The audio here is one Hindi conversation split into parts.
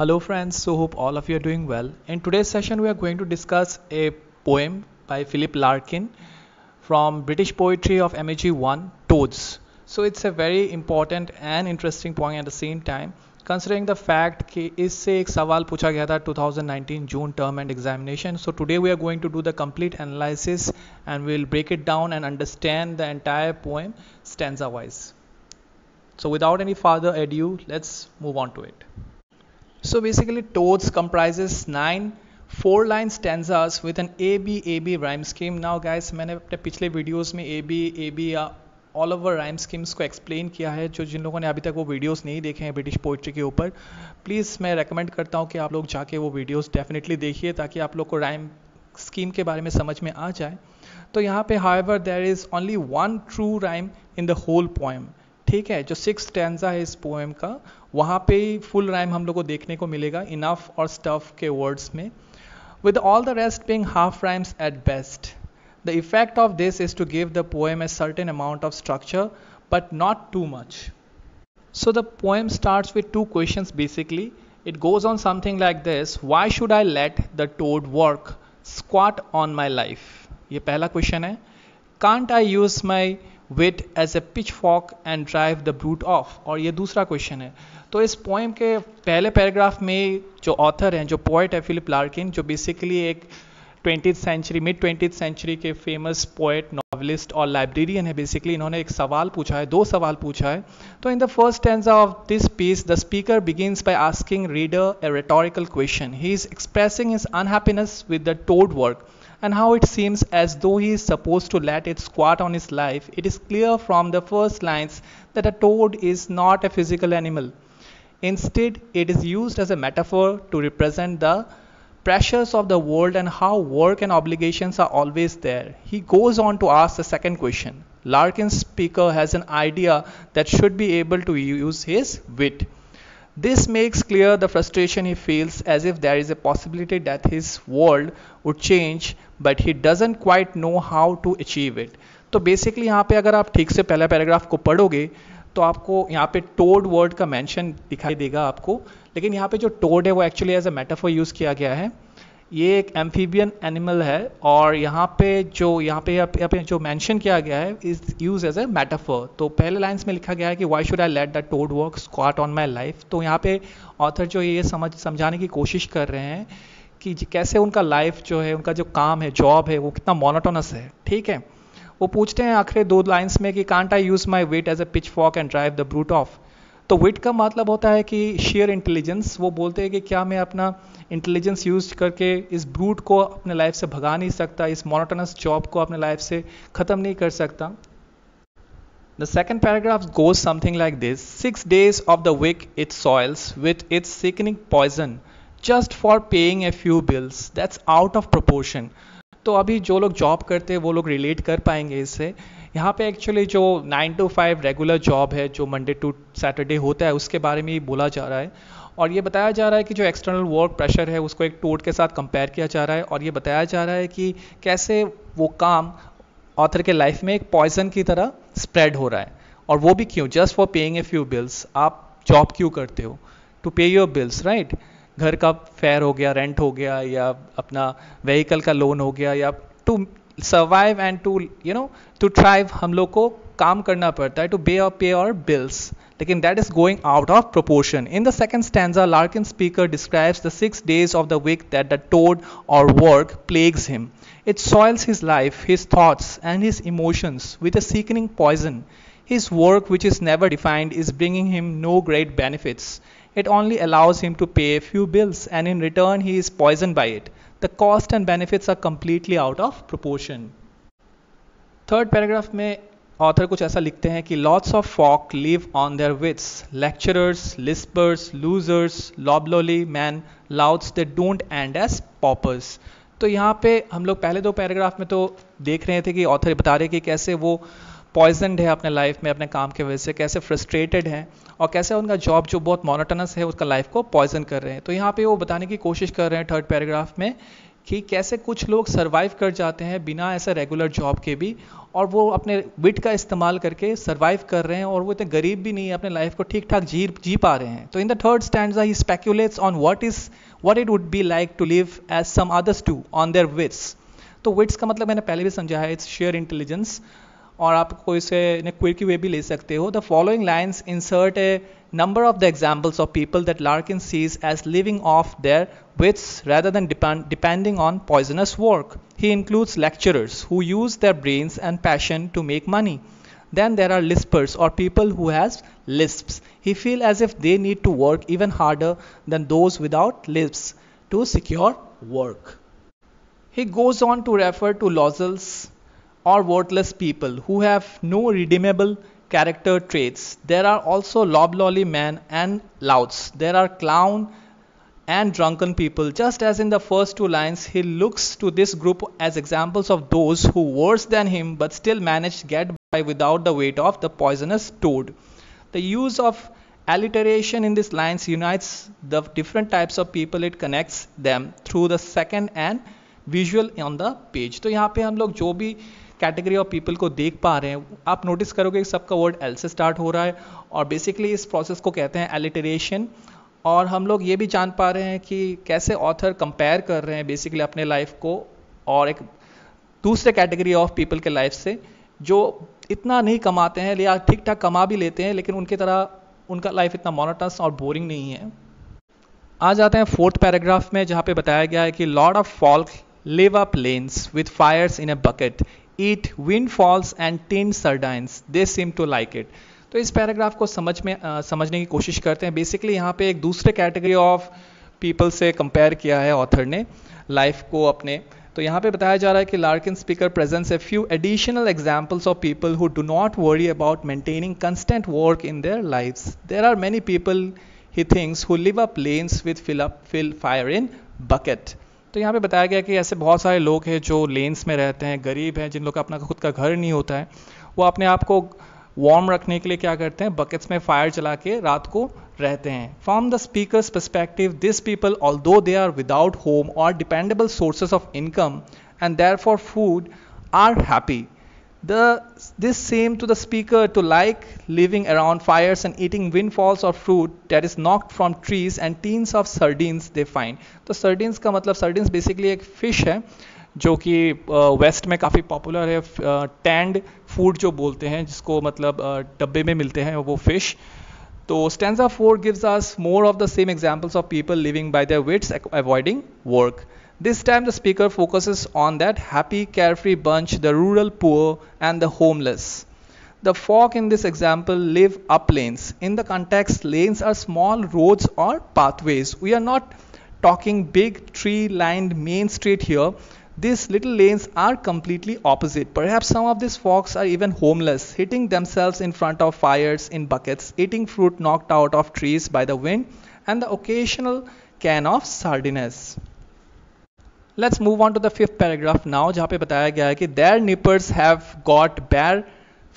Hello, friends. So, hope all of you are doing well. In today's session, we are going to discuss a poem by Philip Larkin from British Poetry of mg 1 Toads. So, it's a very important and interesting poem at the same time. Considering the fact that this is a question that 2019 June term and examination, so today we are going to do the complete analysis and we'll break it down and understand the entire poem stanza-wise. So, without any further ado, let's move on to it. So basically Toads comprises nine four line stanzas with an A B A B rhyme scheme now guys मैंने अपने पिछले वीडियोस में ए बी ए बी या ऑल ओवर राइम स्कीम्स को एक्सप्लेन किया है जो जिन लोगों ने अभी तक वो वीडियोस नहीं देखे हैं ब्रिटिश पोइट्री के ऊपर प्लीज़ मैं रेकमेंड करता हूँ कि आप लोग जाके वो वीडियोस डेफिनेटली देखिए ताकि आप लोग को राइम स्कीम के बारे में समझ में आ जाए तो यहाँ पे how there is only one true rhyme in the whole poem ठीक है जो सिक्स टेंजा है इस पोएम का वहां पे फुल राइम हम लोग को देखने को मिलेगा इनफ और स्टफ के वर्ड्स में with all the rest being half rhymes at best the effect of this is to give the poem a certain amount of structure but not too much so the poem start with two question basically it goes on something like this why should I let the toad work squat on my life ये पहला क्वेश्चन है can't I use my wit as a pitchfork and drive the brute off और ये दूसरा क्वेश्चन है तो इस पोएम के पहले पैराग्राफ में जो ऑथर हैं जो पोइट है फिलिप लार्किन जो बेसिकली एक twenty century mid twenty century के फेमस पोएट नॉवलिस्ट और लाइब्रेरियन है बेसिकली इन्होंने एक सवाल पूछा है दो सवाल पूछा है तो in the first stanza of this piece the speaker begins by asking reader a rhetorical question he is expressing is unhappiness with the toad work and how it seems as though he is supposed to let it squat on his life, it is clear from the first lines that a toad is not a physical animal. Instead, it is used as a metaphor to represent the pressures of the world and how work and obligations are always there. He goes on to ask the second question. Larkin's speaker has an idea that should be able to use his wit. This makes clear the frustration he feels as if there is a possibility that his world would change but he doesn't quite know how to achieve it तो बेसिकली यहाँ पे अगर आप ठीक से पहला पैराग्राफ को पढ़ोगे तो आपको यहाँ पे टोड वर्ड का मैंशन दिखाई देगा आपको लेकिन यहाँ पे जो टोड है वो actually as a metaphor use किया गया है ये एक एम्फीबियन एनिमल है और यहाँ पे जो यहाँ पे यहाँ पे जो मेंशन किया गया है is use as a metaphor तो पहले लाइंस में लिखा गया है कि why should I let the toad work squat on my life तो यहाँ पे ऑथर जो ये समझ समझाने की कोशिश कर रहे हैं कि कैसे उनका लाइफ जो है उनका जो काम है जॉब है वो कितना मोनोटोनस है ठीक है वो पूछते हैं आखिर दो लाइन्स में कि can't I use my wit as a pitchfork and drive the brute off तो विट का मतलब होता है कि शेयर इंटेलिजेंस वो बोलते हैं कि क्या मैं अपना इंटेलिजेंस यूज करके इस ब्रूट को अपने लाइफ से भगा नहीं सकता इस मोनोटनस जॉब को अपने लाइफ से खत्म नहीं कर सकता the second paragraph goes something like this six days of the week its soils with its sickening poison just for paying a few bills that's out of proportion तो अभी जो लोग जॉब करते हैं वो लोग रिलेट कर पाएंगे इससे यहाँ पे एक्चुअली जो nine to five regular job है जो मंडे टू सैटरडे होता है उसके बारे में बोला जा रहा है और ये बताया जा रहा है कि जो एक्सटर्नल वर्क प्रेशर है उसको एक टोट के साथ कंपेयर किया जा रहा है और ये बताया जा रहा है कि कैसे वो काम ऑथर के लाइफ में एक पॉइजन की तरह स्प्रेड हो रहा है और वो भी क्यों just for paying a few bills आप जॉब क्यों करते हो टू पे योर बिल्स राइट घर का फेयर हो गया रेंट हो गया या अपना व्हीकल का लोन हो गया या to survive and to you know to thrive हम लोग को काम करना पड़ता है टू बे और पे और बिल्स लेकिन that is going out of proportion in the second stanza Larkin speaker describes the six days of the week that the toad और work plagues him it soils his life his thoughts and his emotions with a sickening poison His work, which is never defined, is bringing him no great benefits. It only allows him to pay a few bills, and in return, he is poisoned by it. the cost and benefits are completely out of proportion. Third paragraph में ऑथर कुछ ऐसा लिखते हैं कि lots of folk live on their wits lecturers lispers losers loblolly man louts they don't end as paupers तो यहाँ पे हम लोग पहले दो पैराग्राफ में तो देख रहे थे कि ऑथर बता रहे कि कैसे वो पॉइजनड है अपने लाइफ में अपने काम के वजह से कैसे फ्रस्ट्रेटेड हैं और कैसे उनका जॉब जो बहुत मोनोटनस है उसका लाइफ को पॉइजन कर रहे हैं तो यहाँ पे वो बताने की कोशिश कर रहे हैं थर्ड पैराग्राफ में कि कैसे कुछ लोग सर्वाइव कर जाते हैं बिना ऐसे रेगुलर जॉब के भी और वो अपने विट का इस्तेमाल करके सर्वाइव कर रहे हैं और वो इतने गरीब भी नहीं है अपने लाइफ को ठीक ठाक जी जी पा रहे हैं तो in the third stand he speculates on what is what it would be like to live as some others to on their wits तो विट्स का मतलब मैंने पहले भी समझा है इट्स शेयर इंटेलिजेंस और आप कोई इसे क्विड की वे भी ले सकते हो the following number of the examples of people that Larkin sees as living off their wits rather than depending on poisonous work. He includes lecturers who use their brains and passion to make money. Then there are lispers or people who have lisps. He feels as if they need to work even harder than those without lips to secure work. He goes on to refer to Lozel's or worthless people who have no redeemable character traits. There are also loblolly men and louts. There are clown and drunken people. Just as in the first two lines, he looks to this group as examples of those who worse than him but still manage to get by without the weight of the poisonous toad. The use of alliteration in these lines unites the different types of people. It connects them through the second and visual on the page. तो यहाँ we, हम कैटेगरी ऑफ पीपल को देख पा रहे हैं आप नोटिस करोगे कि सबका वर्ड एल से स्टार्ट हो रहा है और बेसिकली इस प्रोसेस को कहते हैं एलिटरेशन और हम लोग ये भी जान पा रहे हैं कि कैसे ऑथर कंपेयर कर रहे हैं बेसिकली अपने लाइफ को और एक दूसरे कैटेगरी ऑफ पीपल के लाइफ से जो इतना नहीं कमाते हैं या ठीक ठाक कमा भी लेते हैं लेकिन उनकी तरह उनका लाइफ इतना मोनोटस और बोरिंग नहीं है आ जाते हैं फोर्थ पैराग्राफ में जहाँ पे बताया गया है कि lots of folk live up lanes with fires in a bucket eat falls and tin sardines they seem to like it तो इस पैराग्राफ को समझ में आ, समझने की कोशिश करते हैं बेसिकली यहाँ पे एक दूसरे कैटेगरी ऑफ पीपल से कंपेयर किया है ऑथर ने लाइफ को अपने तो यहाँ पे बताया जा रहा है कि Larkin speaker presents a few additional examples of people who do not worry about maintaining constant work in their lives there are many people he thinks who live up lanes with fill up fill fire in bucket तो यहाँ पे बताया गया कि ऐसे बहुत सारे लोग हैं जो लेन्स में रहते हैं गरीब हैं जिन लोग का अपना खुद का घर नहीं होता है वो अपने आप को वार्म रखने के लिए क्या करते हैं बकेट्स में फायर चला के रात को रहते हैं from the speaker's perspective this people although they are without home और dependable sources of income and therefore food are happy the, this seemed to the speaker to like living around fires and eating windfalls of fruit that is knocked from trees and tins of sardines they find. तो sardines का मतलब sardines basically एक fish है जो कि वेस्ट में काफ़ी पॉपुलर है टैंड फूड जो बोलते हैं जिसको मतलब डब्बे में मिलते हैं वो फिश तो stanza four gives us more of the same examples of people living by their wits avoiding work This time the speaker focuses on that happy, carefree bunch, the rural poor and the homeless. The folk in this example live up lanes. In the context, lanes are small roads or pathways. We are not talking big tree lined main street here. These little lanes are completely opposite. Perhaps some of these folks are even homeless, hitting themselves in front of fires in buckets, eating fruit knocked out of trees by the wind, and the occasional can of sardines. Let's move on to the fifth paragraph now जहाँ पे बताया गया है कि their nippers have got bare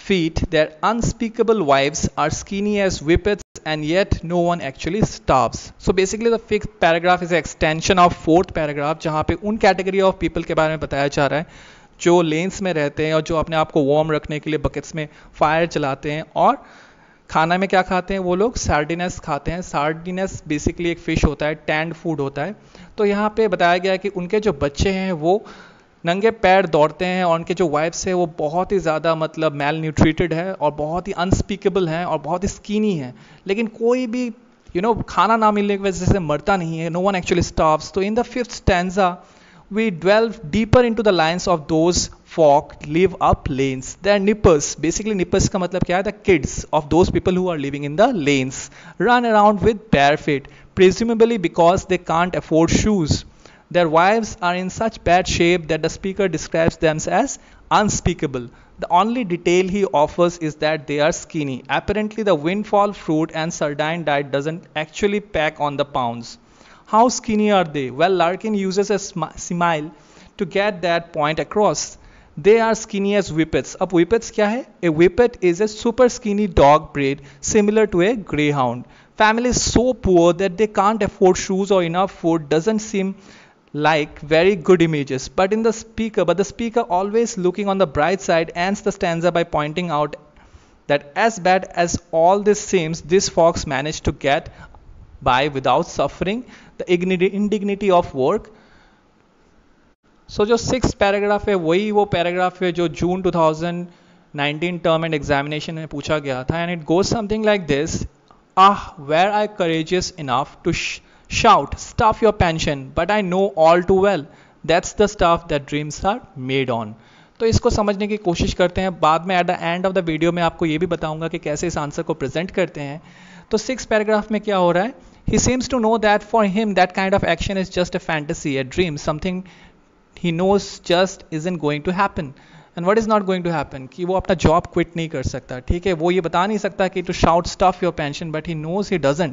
feet, their unspeakable wives are skinny as whippets, and yet no one actually starves. So basically, the fifth paragraph is an extension of fourth paragraph, जहाँ पे उन category of people के बारे में बताया जा रहा है जो लेन्स में रहते हैं और जो अपने आप को वार्म रखने के लिए बकेट्स में फायर चलाते हैं और खाना में क्या खाते हैं वो लोग सार्डिनस खाते हैं सार्डिनस बेसिकली एक फ़िश होता है टैंड फूड होता है तो यहाँ पे बताया गया है कि उनके जो बच्चे हैं वो नंगे पैर दौड़ते हैं और उनके जो वाइफ्स हैं वो बहुत ही ज़्यादा मतलब मेल न्यूट्रीटेड है और बहुत ही अनस्पीकेबल हैं और बहुत ही स्कीनी हैं लेकिन कोई भी यू you नो know, खाना ना मिलने की वजह से मरता नहीं है नो वन एक्चुअली स्टाफ्स तो in the fifth stanza we delve deeper into the lines of those folk live up lanes. They are nippers basically nippers का मतलब क्या है the kids of those people who are living in the lanes run around with bare feet presumably because they can't afford shoes. Their wives are in such bad shape that the speaker describes them as unspeakable. The only detail he offers is that they are skinny. Apparently, the windfall fruit and sardine diet doesn't actually pack on the pounds. How skinny are they? Well, Larkin uses a smile to get that point across they are skinny as whippets. Ab whippets kya A whippet is a super skinny dog breed similar to a greyhound. Family is so poor that they can't afford shoes or enough food. Doesn't seem like very good images. But in the speaker, but the speaker always looking on the bright side ends the stanza by pointing out that as bad as all this seems, this fox managed to get by without suffering the indignity of work. So so, जो सिक्स पैराग्राफ है वही वो पैराग्राफ है जो जून 2019 टर्म एंड एग्जामिनेशन में पूछा गया था and it goes something like this ah were I courageous enough to shout stuff your pension but I know all too well that's the stuff that dreams are made on तो इसको समझने की कोशिश करते हैं बाद में at the end of the video में आपको ये भी बताऊंगा कि कैसे इस आंसर को प्रेजेंट करते हैं तो सिक्स पैराग्राफ में क्या हो रहा है he seems to know that for him that kind of action is just a fantasy a dream something He knows just isn't going to happen. And what is not going to happen? Happen कि वो अपना job quit नहीं कर सकता ठीक है वो ये बता नहीं सकता कि to shout stuff your he but he knows he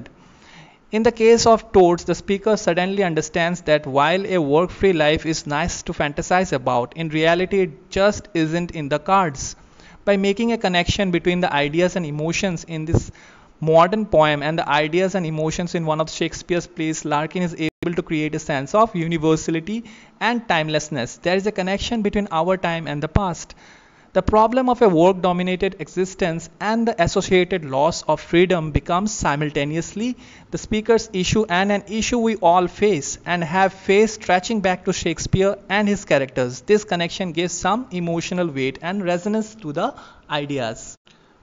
In the case of Toads, the speaker suddenly understands that while a work free life is nice to fantasize about, in reality it just isn't in the cards. By making a connection between the ideas and emotions in this modern poem and the ideas and emotions in one of Shakespeare's plays, Larkin is able to create a sense of universality and timelessness. There is a connection between our time and the past. The problem of a work dominated existence and the associated loss of freedom becomes simultaneously the speaker's issue and an issue we all face and have faced stretching back to Shakespeare and his characters. This connection gives some emotional weight and resonance to the ideas.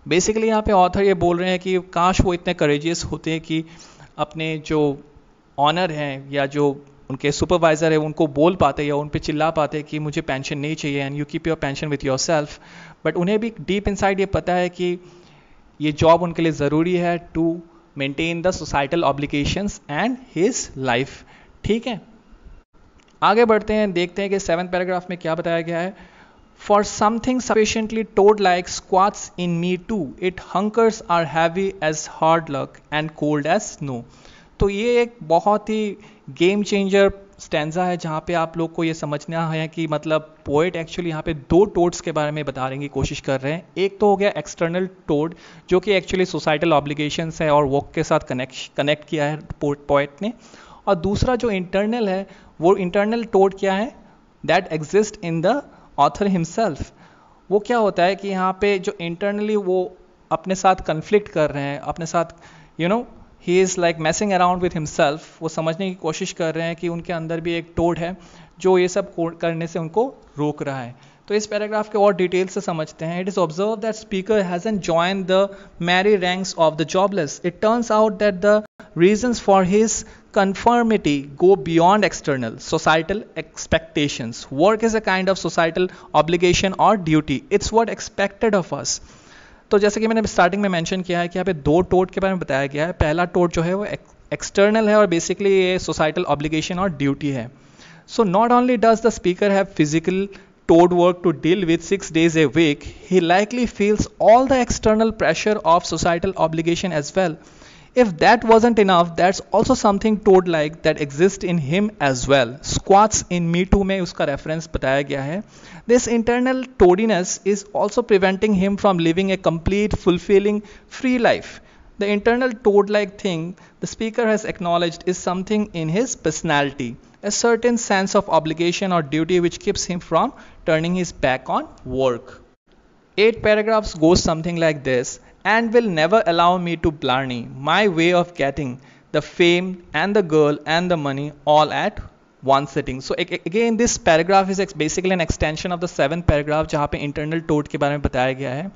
Basically यहाँ पे ऑथर ये बोल रहे हैं कि काश वो इतने करेजियस होते हैं कि अपने जो ऑनर हैं या जो उनके सुपरवाइज़र है उनको बोल पाते या उन पर चिल्ला पाते कि मुझे पेंशन नहीं चाहिए and you keep your pension with yourself but उन्हें भी डीप इनसाइड ये पता है कि ये जॉब उनके लिए ज़रूरी है to maintain the societal obligations and his life ठीक है आगे बढ़ते हैं देखते हैं कि सेवन पैराग्राफ में क्या बताया गया है For something sufficiently toad like squats in me too, it hunkers are heavy as hard luck and cold as snow. तो ये एक बहुत ही गेम चेंजर स्टैंडा है जहाँ पे आप लोग को ये समझना है कि मतलब पोइट एक्चुअली यहाँ पे दो टोड्स के बारे में बताने की कोशिश कर रहे हैं एक तो हो गया एक्सटर्नल टोड जो कि एक्चुअली सोसाइटल ऑब्लिगेशन है और वर्क के साथ कनेक्ट कनेक्ट किया है पोइट ने और दूसरा जो इंटरनल है वो इंटरनल टोड क्या है that exist in the author himself वो क्या होता है कि यहाँ पे जो इंटरनली वो अपने साथ कन्फ्लिक्ट कर रहे हैं अपने साथ you know he is like messing around with himself वो समझने की कोशिश कर रहे हैं कि उनके अंदर भी एक टोड है जो ये सब करने से उनको रोक रहा है तो इस पैराग्राफ के और डिटेल से समझते हैं it is observe that speaker hasn't join the merry ranks of the jobless it turns out that the reason for his conformity go beyond external societal expectations. Work is a kind of societal obligation और duty it's what expected of us. तो जैसे कि मैंने स्टार्टिंग में मैंशन किया है कि यहाँ पे दो टोट के बारे में बताया गया है पहला टोट जो है वो एक्सटर्नल है और बेसिकली ये सोसाइटल ऑब्लिगेशन और ड्यूटी है so not only does the speaker have physical Toad work to deal with six days a week, he likely feels all the external pressure of societal obligation as well. If that wasn't enough, that's also something Toad like that exists in him as well. Squats in Me Too में उसका reference बताया गया है This internal toadiness is also preventing him from living a complete, fulfilling, free life. The internal toad like thing the speaker has acknowledged is something in his personality. a certain sense of obligation or duty which keeps him from turning his back on work. Eight paragraphs go something like this and will never allow me to blarney my way of getting the fame and the girl and the money all at one sitting. So again this paragraph is basically an extension of the seventh paragraph जहाँ पे internal tort ke बारे में बताया गया है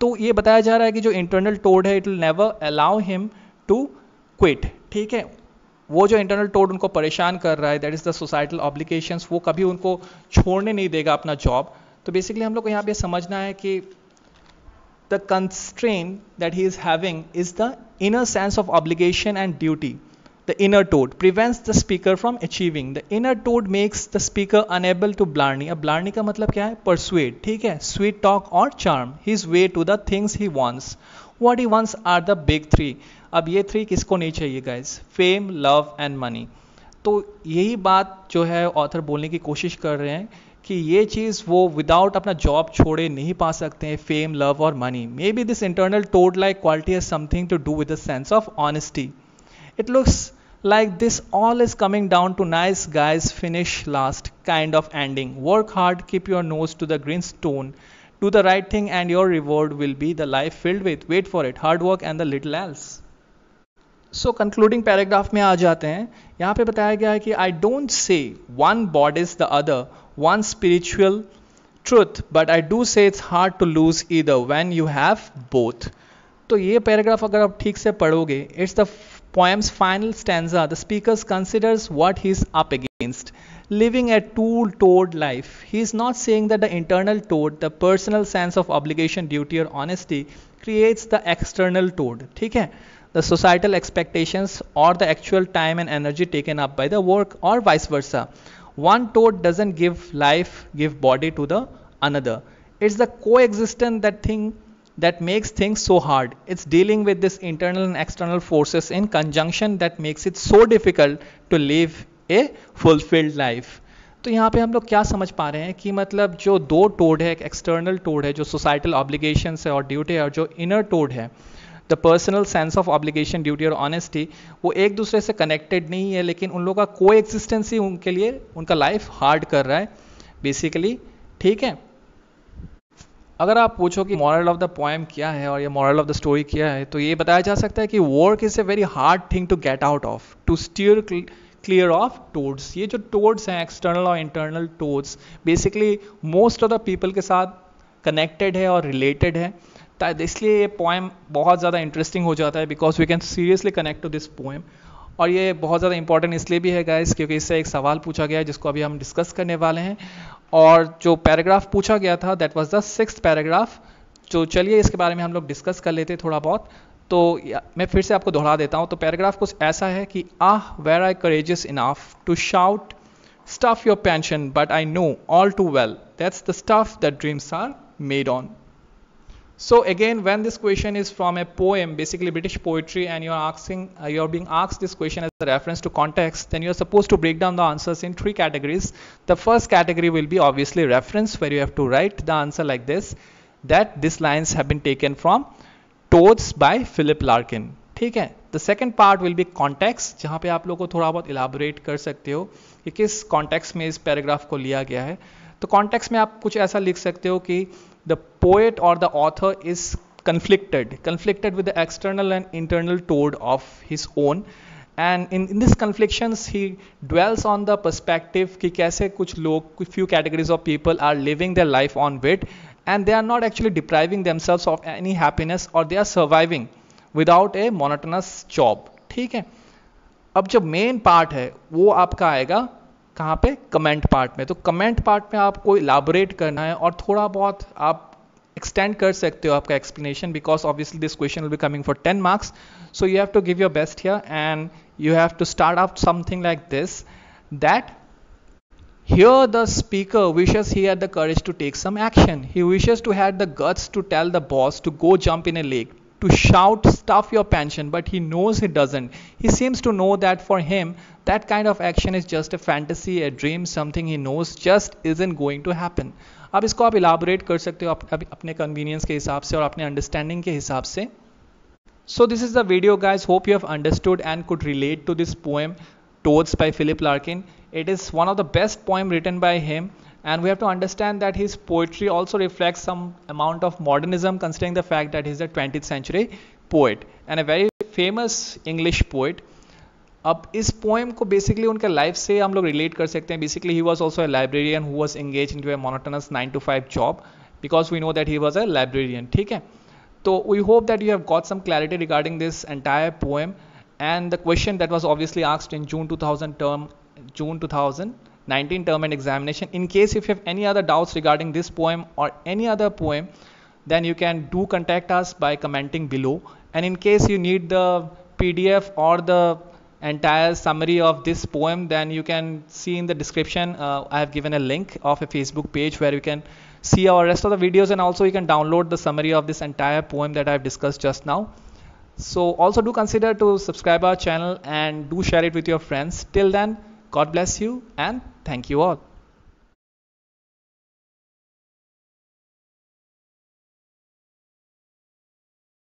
तो ये बताया जा रहा है कि जो इंटरनल टोड है it will never allow him to quit ठीक है वो जो इंटरनल टोड उनको परेशान कर रहा है that is the societal obligations वो कभी उनको छोड़ने नहीं देगा अपना जॉब तो बेसिकली हम लोग को यहाँ पे समझना है कि the constraint that he is having is the inner sense of obligation and duty the inner toad prevents the speaker from achieving the inner toad makes the speaker unable to blarney अब ब्लार्नी का मतलब क्या है परसुएट ठीक है स्वीट टॉक और charm his way to the things he wants what he wants are the big three अब ये थ्री किसको नहीं चाहिए guys fame love and money तो यही बात जो है ऑथर बोलने की कोशिश कर रहे हैं कि ये चीज वो विदाउट अपना जॉब छोड़े नहीं पा सकते हैं फेम लव और money maybe this internal toad like quality has something to do with the sense of honesty it looks like this all is coming down to nice guys finish last kind of ending work hard keep your nose to the grindstone to the right thing and your reward will be the life filled with wait for it hard work and the little else so concluding paragraph में आ जाते हैं यहां पे बताया गया है कि I don't say one bond is the other one spiritual truth but I do say it's hard to lose either when you have both तो ये पैराग्राफ अगर आप ठीक से पढ़ोगे it's the poem's final stanza the speaker considers what he's up against living a tortured life he is not saying the internal tortured the personal sense of obligation duty और ऑनेस्टी क्रिएट्स द एक्सटर्नल टोर्ड ठीक है the societal expectations or the actual time and energy taken up by the work or vice versa. One toad doesn't give life, give body to the another. It's the coexistence that thing that makes things so hard. It's dealing with this internal and external forces in conjunction that makes it so difficult to live a fulfilled life. तो यहाँ पे हम लोग क्या समझ पा रहे हैं कि मतलब जो दो टोड है एक एक्सटर्नल टोड है जो सोसाइटल ऑब्लिगेशंस है और ड्यूटी है और जो इनर टोड है the personal sense of obligation duty और ऑनेस्टी वो एक दूसरे से कनेक्टेड नहीं है लेकिन उन लोगों का को एग्जिस्टेंस ही उनके लिए उनका लाइफ हार्ड कर रहा है बेसिकली ठीक है अगर आप पूछो कि मॉरल ऑफ द पोएम क्या है और ये मॉरल ऑफ द स्टोरी क्या है तो ये बताया जा सकता है कि work is a very hard thing to get out of to steer clear of toads ये जो टोड्स हैं एक्सटर्नल और internal toads basically most of the people के साथ कनेक्टेड है और रिलेटेड है इसलिए ये पोएम बहुत ज़्यादा इंटरेस्टिंग हो जाता है because we can seriously connect to this poem और ये बहुत ज़्यादा इंपॉर्टेंट इसलिए भी है गाइस क्योंकि इससे एक सवाल पूछा गया है जिसको अभी हम डिस्कस करने वाले हैं और जो पैराग्राफ पूछा गया था that was the six paragraph जो चलिए इसके बारे में हम लोग डिस्कस कर लेते थोड़ा बहुत तो मैं फिर से आपको दोहरा देता हूँ तो पैराग्राफ कुछ ऐसा है कि ah were I courageous enough to shout stuff your pension but I know all too well that's the stuff that dreams are made on So again, when this question is from a poem, basically British poetry, and you're asking, uh, you're being asked this question as a reference to context, then you're supposed to break down the answers in three categories. The first category will be obviously reference, where you have to write the answer like this, that these lines have been taken from Toads by Philip Larkin. ठीक The second part will be context, जहाँ पे आप लोगों को थोड़ा बहुत elaborate कर सकते हो कि किस context में इस paragraph को लिया गया है तो context में आप कुछ ऐसा लिख सकते हो कि the poet or the author is conflicted, conflicted with the external and internal toad of his own. And in, in these conflictions, he dwells on the perspective that how few categories of people are living their life on wit and they are not actually depriving themselves of any happiness or they are surviving without a monotonous job. ठीक है अब जो मेन पार्ट है वो आपका आएगा कहाँ पे कमेंट पार्ट में तो कमेंट पार्ट में आपको इलाबोरेट करना है और थोड़ा बहुत आप एक्सटेंड कर सकते हो आपका explanation because obviously this question will be coming for ten marks so you have to give your best here and you have to start up something like this that Here, the speaker wishes he had the courage to take some action. He wishes to had the guts to tell the boss to go jump in a lake. to shout stuff your pension but he knows he doesn't he seems to know that for him that kind of action is just a fantasy a dream something he knows just isn't going to happen अब इसको आप इलाबोरेट कर सकते हो अप, अपने कन्वीनियंस के हिसाब से और अपने अंडरस्टैंडिंग के हिसाब से so this is the video guys hope you have understood and could relate to this poem the by Philip Larkin it is one of the best poem written by him and we have to understand that his poetry also reflects some amount of modernism considering the fact that he's a 20th century poet and a very famous english poet अब इस पोएम को बेसिकली उनके लाइफ से हम लोग रिलेट कर सकते हैं basically he was also a librarian who was engage into a monotonous nine to five job because we know that he was a librarian ठीक है तो we hope that you have got some clarity regarding this entire poem and the question that was obviously asked in June two thousand term June two thousand 19 term and examination. In case if you have any other doubts regarding this poem or any other poem, then you can do contact us by commenting below. And in case you need the PDF or the entire summary of this poem, then you can see in the description. Uh, I have given a link of a Facebook page where you can see our rest of the videos and also you can download the summary of this entire poem that I have discussed just now. So also do consider to subscribe our channel and do share it with your friends. Till then, God bless you and thank you all.